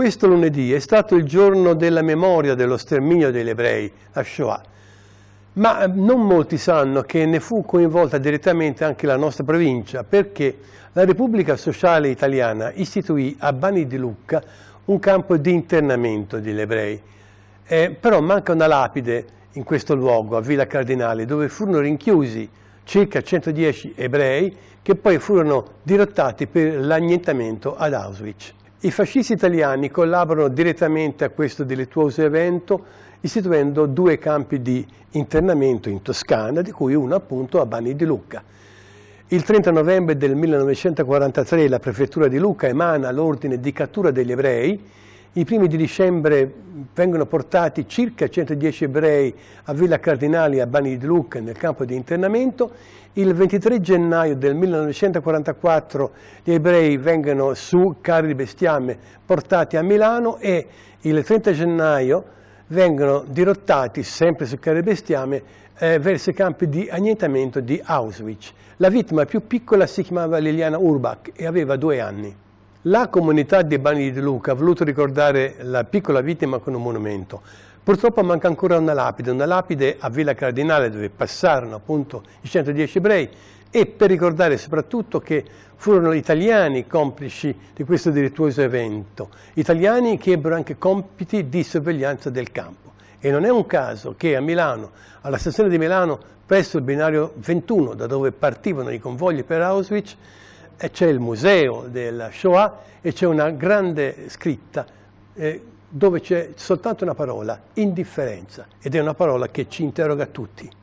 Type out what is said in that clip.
Questo lunedì è stato il giorno della memoria dello sterminio degli ebrei, la Shoah, ma eh, non molti sanno che ne fu coinvolta direttamente anche la nostra provincia, perché la Repubblica Sociale Italiana istituì a Bani di Lucca un campo di internamento degli ebrei. Eh, però manca una lapide in questo luogo, a Villa Cardinale, dove furono rinchiusi circa 110 ebrei che poi furono dirottati per l'annientamento ad Auschwitz. I fascisti italiani collaborano direttamente a questo delittuoso evento istituendo due campi di internamento in Toscana, di cui uno appunto a Bani di Lucca. Il 30 novembre del 1943 la prefettura di Lucca emana l'ordine di cattura degli ebrei i primi di dicembre vengono portati circa 110 ebrei a Villa Cardinali a Bani di Lucca nel campo di internamento. Il 23 gennaio del 1944 gli ebrei vengono su carri di bestiame portati a Milano e il 30 gennaio vengono dirottati, sempre su carri di bestiame, eh, verso i campi di annientamento di Auschwitz. La vittima più piccola si chiamava Liliana Urbach e aveva due anni. La comunità dei Bani di Luca ha voluto ricordare la piccola vittima con un monumento. Purtroppo manca ancora una lapide, una lapide a Villa Cardinale dove passarono appunto i 110 ebrei e per ricordare soprattutto che furono italiani complici di questo delittuoso evento, italiani che ebbero anche compiti di sorveglianza del campo. E non è un caso che a Milano, alla stazione di Milano, presso il binario 21, da dove partivano i convogli per Auschwitz, c'è il museo della Shoah e c'è una grande scritta eh, dove c'è soltanto una parola, indifferenza, ed è una parola che ci interroga tutti.